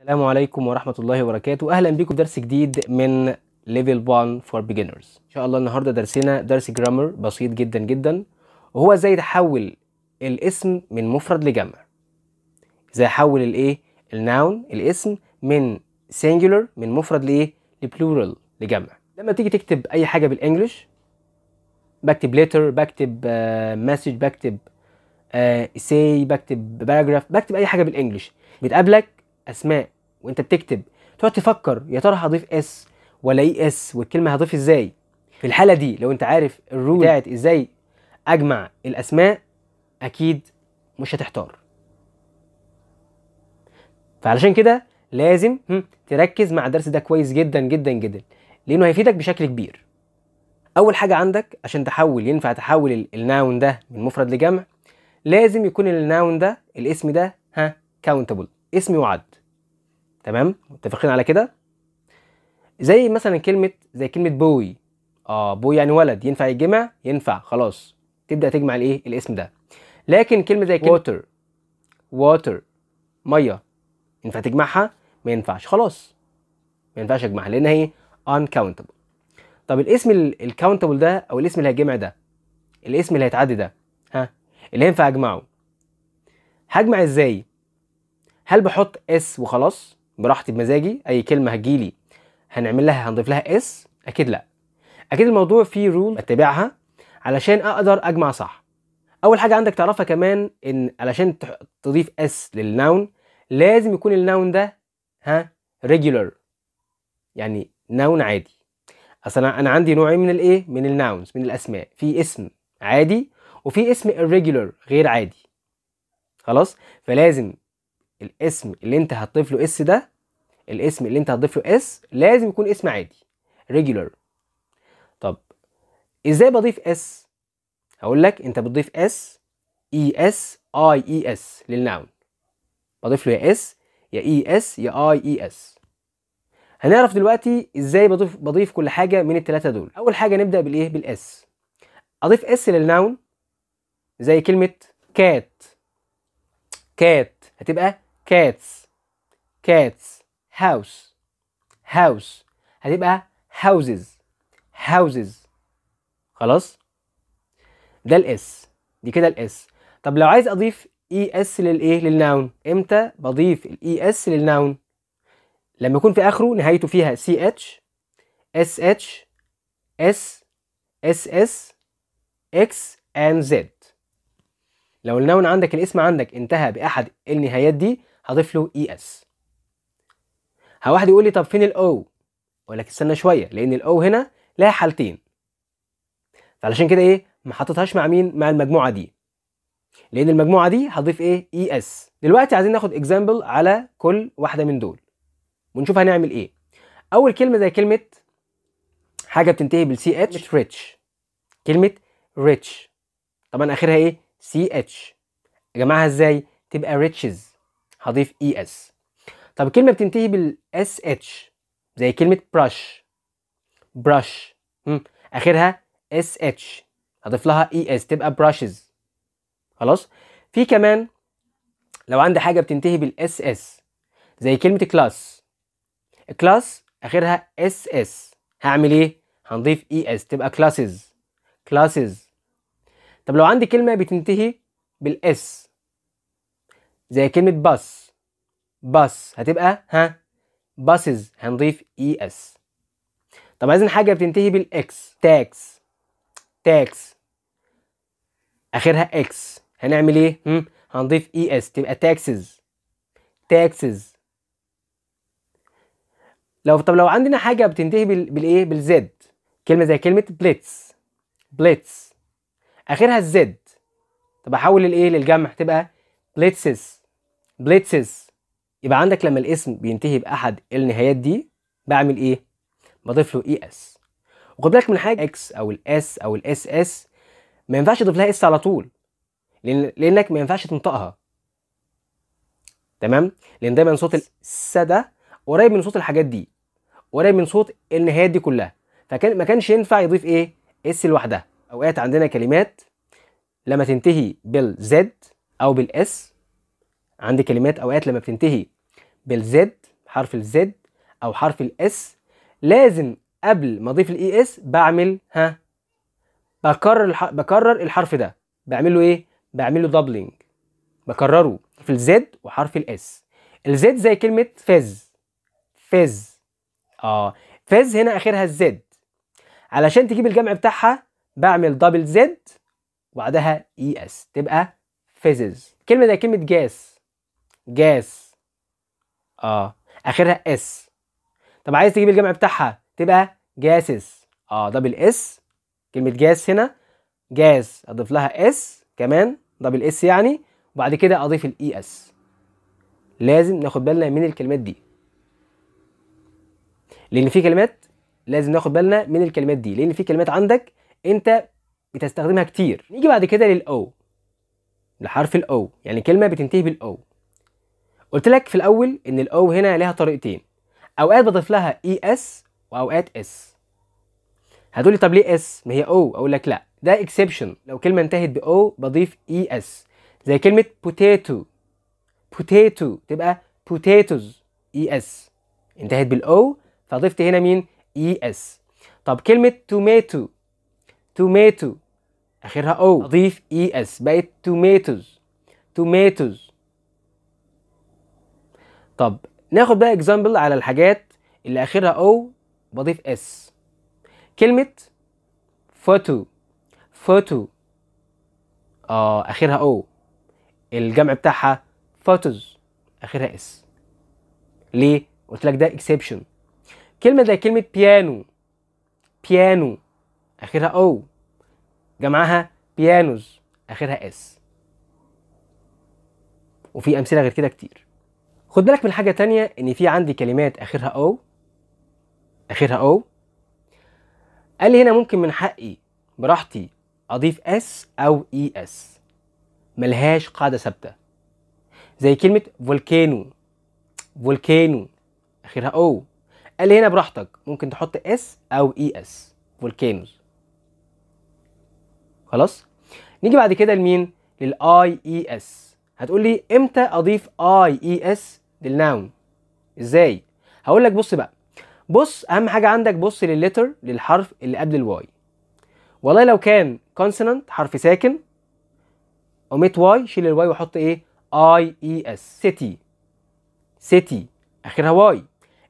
السلام عليكم ورحمة الله وبركاته أهلا بكم درس جديد من Level 1 for Beginners إن شاء الله النهاردة درسنا درس جرامر بسيط جدا جدا وهو إزاي تحول الاسم من مفرد لجمع إزاي أحول الإيه؟ الناون الاسم من singular من مفرد لإيه؟ لبلورال لجمع لما تيجي تكتب أي حاجة بالإنجلش بكتب letter بكتب مسج آه، message بكتب uh, آه، essay بكتب paragraph بكتب أي حاجة بالإنجلش بتقابلك أسماء وانت بتكتب تقعد تفكر يا ترى هضيف اس ولا اي اس والكلمه هضيف ازاي في الحاله دي لو انت عارف الرول بتاعت ازاي اجمع الاسماء اكيد مش هتحتار فعلشان كده لازم تركز مع الدرس ده كويس جدا جدا جدا لانه هيفيدك بشكل كبير اول حاجه عندك عشان تحول ينفع تحول الناون ده من مفرد لجمع لازم يكون الناون ده الاسم ده ها كاونتبل اسم يعد تمام متفقين على كده زي مثلا كلمه زي كلمه بوي اه بوي يعني ولد ينفع يتجمع ينفع خلاص تبدا تجمع الايه الاسم ده لكن كلمه زي كلمه ووتر ووتر ميه ينفع تجمعها ما ينفعش خلاص ما ينفعش اجمعها لان هي uncountable طب الاسم الكاونتبل ده او الاسم اللي هيجمع ده الاسم اللي هيتعدي ده ها اللي ينفع اجمعه هجمع ازاي هل بحط اس وخلاص براحتي بمزاجي اي كلمه هتجيلي هنعمل لها هنضيف لها اس اكيد لا اكيد الموضوع فيه رول بتبعها علشان اقدر اجمع صح اول حاجه عندك تعرفها كمان ان علشان تضيف اس للناون لازم يكون الناون ده ها ريجولار يعني ناون عادي اصل انا عندي نوعين من الايه من الناونز من الاسماء في اسم عادي وفي اسم irregular غير عادي خلاص فلازم الاسم اللي انت هتضيف له اس ده الاسم اللي انت هتضيف له اس لازم يكون اسم عادي ريجولار طب ازاي بضيف اس هقول لك انت بتضيف اس اي اس اي اي اس للنون بضيف له يا اس يا اي e اس يا اي اي اس هنعرف دلوقتي ازاي بضيف بضيف كل حاجه من الثلاثه دول اول حاجه نبدا بالايه بالاس اضيف اس للنون زي كلمه كات كات هتبقى cats cats house house هتبقى houses houses خلاص ده الاس دي كده الاس طب لو عايز اضيف اي e اس للايه للناون امتى بضيف الاي اس e للناون لما يكون في اخره نهايته فيها سي اتش اس اتش اس اس اس اكس اند زد لو الناون عندك الاسم عندك انتهى باحد النهايات دي هضيف له e اي اس واحد يقول لي طب فين الاو اقول لك استنى شويه لان الاو هنا لها حالتين فعلشان كده ايه ما حطيتهاش مع مين مع المجموعه دي لان المجموعه دي هضيف ايه اي e اس دلوقتي عايزين ناخد اكزامبل على كل واحده من دول ونشوف هنعمل ايه اول كلمه زي كلمه حاجه بتنتهي بالسي اتش ريتش كلمه ريتش طبعا اخرها ايه سي اتش جمعها ازاي تبقى ريتشز هضيف اي e اس طب الكلمه بتنتهي بالاس اتش زي كلمه brush brush اخرها اس اتش هضيف لها اي e اس تبقى brushes خلاص في كمان لو عندي حاجه بتنتهي بالاس اس زي كلمه كلاس كلاس اخرها اس اس هعمل ايه هنضيف اي e اس تبقى كلاسز كلاسز طب لو عندي كلمه بتنتهي بالاس زي كلمة بس بس هتبقى ها بسز هنضيف اي e اس طب عايزين حاجة بتنتهي بالاكس تاكس تاكس اخرها اكس هنعمل ايه؟ هم؟ هنضيف اي e اس تبقى تاكسز تاكسز لو طب لو عندنا حاجه بتنتهي بال... بالايه بالزد كلمه زي كلمه بليتس بليتس اخرها الزد طب احول الايه للجمع تبقى بليتسز بليتسز يبقى عندك لما الاسم بينتهي باحد النهايات دي بعمل ايه بضيف له اي e اس وخد بالك من حاجه اكس او الاس او الاس اس ما ينفعش تضيف لها اس على طول لأن... لانك ما ينفعش تنطقها تمام لان دايما صوت الس ده قريب من صوت الحاجات دي قريب من صوت النهايات دي كلها فكان ما كانش ينفع يضيف ايه اس لوحدها اوقات عندنا كلمات لما تنتهي بالزد او بالاس عندي كلمات اوقات لما بتنتهي بالزد حرف الزد او حرف الاس لازم قبل ما اضيف الاي اس بعمل ها بكرر الح... بكرر الحرف ده بعمل له ايه بعمل له دبلنج بكرره في الزد وحرف الاس الزد زي كلمه فاز فاز اه فاز هنا اخرها الزد علشان تجيب الجمع بتاعها بعمل دبل زد وبعدها اي اس تبقى فيزز كلمه زي كلمه جاس جاز اه اخرها اس طب عايز تجيب الجمع بتاعها تبقى جاسس اه دبل اس كلمه جاز هنا جاز اضيف لها اس كمان دبل اس يعني وبعد كده اضيف الاي اس e لازم ناخد بالنا من الكلمات دي لان في كلمات لازم ناخد بالنا من الكلمات دي لان في كلمات عندك انت بتستخدمها كتير نيجي بعد كده للاو لحرف الاو يعني كلمه بتنتهي بالاو قلت لك في الاول ان الاو هنا ليها طريقتين اوقات بضيف لها اي e اس واوقات اس هتقولي طب ليه اس ما هي او اقول لك لا ده اكسبشن لو كلمه انتهت باو بضيف اي e اس زي كلمه بوتيتو بوتيتو تبقى بوتيتوز اي اس انتهت بالاو فضفت هنا مين اي e اس طب كلمه توماتو توماتو اخرها او اضيف اي اس بقت توماتوز توماتوز طب ناخد بقى اكزامبل على الحاجات اللي اخرها او بضيف اس كلمه فوتو فوتو اه اخرها او الجمع بتاعها فوتوز اخرها اس ليه قلت لك ده اكسبشن كلمه زي كلمه بيانو بيانو اخرها او جمعها بيانوز اخرها اس وفي امثله غير كده كتير خد بالك من حاجه تانية ان في عندي كلمات اخرها او اخرها او قال لي هنا ممكن من حقي براحتي اضيف اس او اي e اس ملهاش قاعده ثابته زي كلمه فولكانو فولكانو اخرها او قال لي هنا براحتك ممكن تحط اس او اي e اس فولكانوز خلاص نيجي بعد كده لمين للاي اي اس e هتقول لي امتى اضيف اي اي اس للناون ازاي هقول لك بص بقى بص اهم حاجه عندك بص للليتر للحرف اللي قبل الواي والله لو كان كونسونانت حرف ساكن اوميت واي شيل الواي وحط ايه اي اي اس سيتي سيتي اخرها واي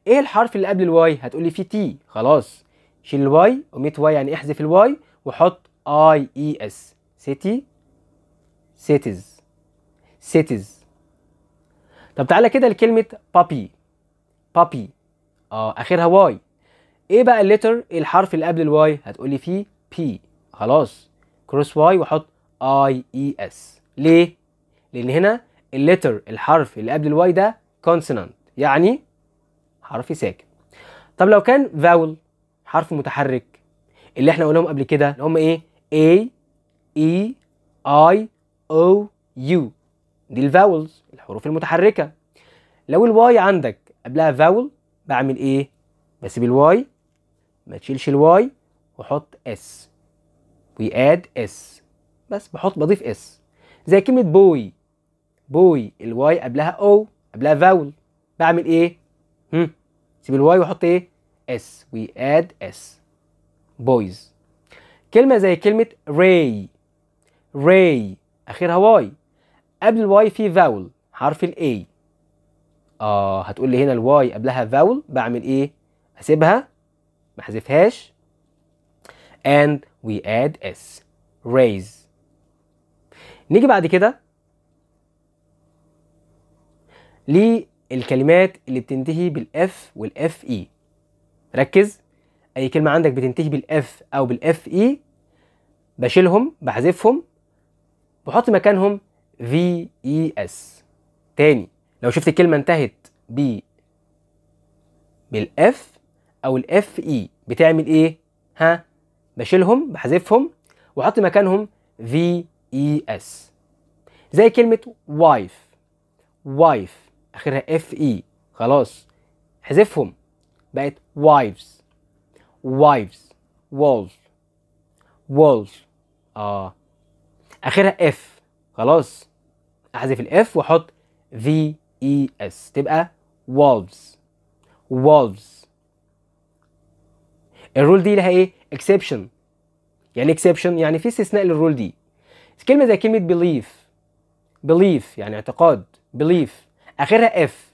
ايه الحرف اللي قبل الواي هتقول لي فيه تي خلاص شيل الواي اوميت واي يعني احذف الواي وحط اي اي اس سيتي سيتيز سيتيز طب تعالى كده لكلمه بابي بابي اه اخرها واي ايه بقى الليتر الحرف اللي قبل الواي هتقولي فيه بي خلاص كروس واي واحط اي اي e اس ليه لان هنا الليتر الحرف اللي قبل الواي ده كونسونانت يعني حرف ساكن طب لو كان فاول حرف متحرك اللي احنا قلناهم قبل كده اللي هم ايه A E I O U دي الفاولز الحروف المتحركه لو الواي عندك قبلها فاول بعمل ايه بسيب الواي ما تشيلش الواي وحط اس وي اد اس بس بحط بضيف اس زي كلمه بوي بوي الواي قبلها او قبلها فاول بعمل ايه هم سيب الواي واحط ايه اس اد اس بويز كلمه زي كلمه راي راي اخرها واي قبل الواي في فاول حرف الاي اه هتقول لي هنا الواي قبلها فاول بعمل ايه اسيبها ما حذفهاش and we add s raise نيجي بعد كده للكلمات اللي بتنتهي بالاف والاف اي e. ركز اي كلمه عندك بتنتهي بالاف او بالاف اي e، بشيلهم بحذفهم بحط مكانهم في اي اس تاني لو شفت الكلمه انتهت ب بالاف او الاف اي e، بتعمل ايه ها بشيلهم بحذفهم واحط مكانهم في اي اس زي كلمه وايف وايف اخرها اف اي e. خلاص حذفهم بقت وايفز وايفز وولف وولف اه اخرها اف خلاص احذف الاف واحط في اي اس تبقى والفز والفز الرول دي لها ايه اكسبشن يعني اكسبشن يعني في استثناء للرول دي كلمه زي كلمه بليف بليف يعني اعتقاد بليف اخرها اف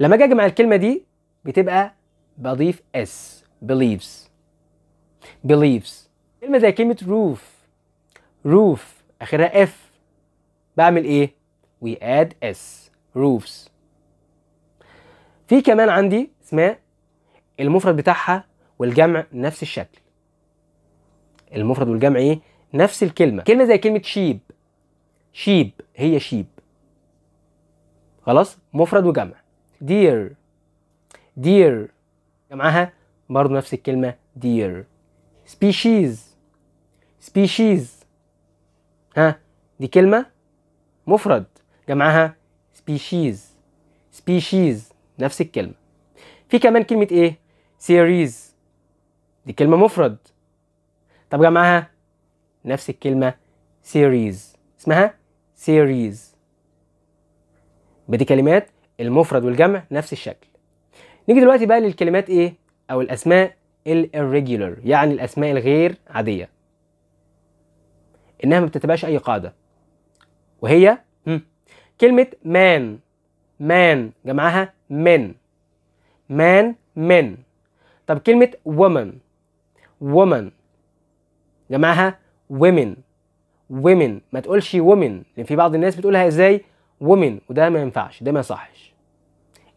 لما اجي اجمع الكلمه دي بتبقى بضيف اس believes believes كلمه زي كلمه roof roof اخرها اف بعمل ايه we add s roofs في كمان عندي اسماء المفرد بتاعها والجمع نفس الشكل المفرد والجمع ايه نفس الكلمه كلمه زي كلمه شيب شيب هي شيب خلاص مفرد وجمع دير دير جمعها برضه نفس الكلمه دير سبيشيز سبيشيز ها دي كلمه مفرد جمعها سبيشيز سبيشيز نفس الكلمة في كمان كلمة ايه سيريز دي كلمة مفرد طب جمعها نفس الكلمة سيريز اسمها سيريز بدي كلمات المفرد والجمع نفس الشكل نيجي دلوقتي بقى للكلمات ايه او الاسماء الirregular يعني الاسماء الغير عادية انها ما بتتبعش اي قاعدة وهي كلمة مان مان جمعها من مان من طب كلمة woman woman جمعها women women ما تقولش women لأن في بعض الناس بتقولها ازاي women وده ما ينفعش ده ما يصحش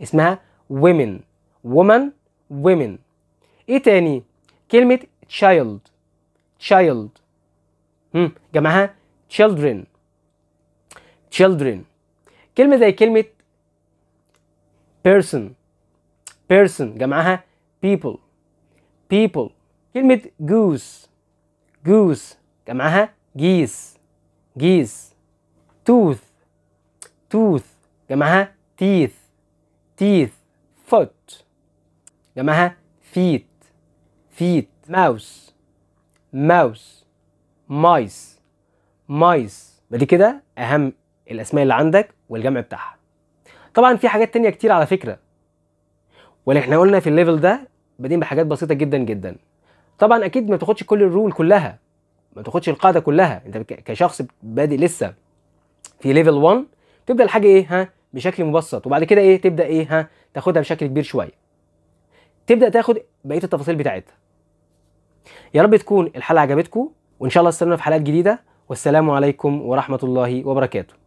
اسمها women woman women ايه تاني كلمة child child جمعها children children كلمة زي كلمة person person جمعها people people كلمة goose goose جمعها geese geese tooth tooth جمعها teeth teeth foot جمعها feet feet mouse mouse mice mice بعد كده أهم الاسماء اللي عندك والجمع بتاعها طبعا في حاجات تانية كتير على فكره واللي احنا قلنا في الليفل ده بدين بحاجات بسيطه جدا جدا طبعا اكيد ما تاخدش كل الرول كلها ما تاخدش القاعده كلها انت كشخص بادئ لسه في ليفل 1 تبدا الحاجه ايه ها بشكل مبسط وبعد كده ايه تبدا ايه ها تاخدها بشكل كبير شويه تبدا تاخد بقيه التفاصيل بتاعتها يا رب تكون الحلقه عجبتكم وان شاء الله استنونا في حلقات جديده والسلام عليكم ورحمه الله وبركاته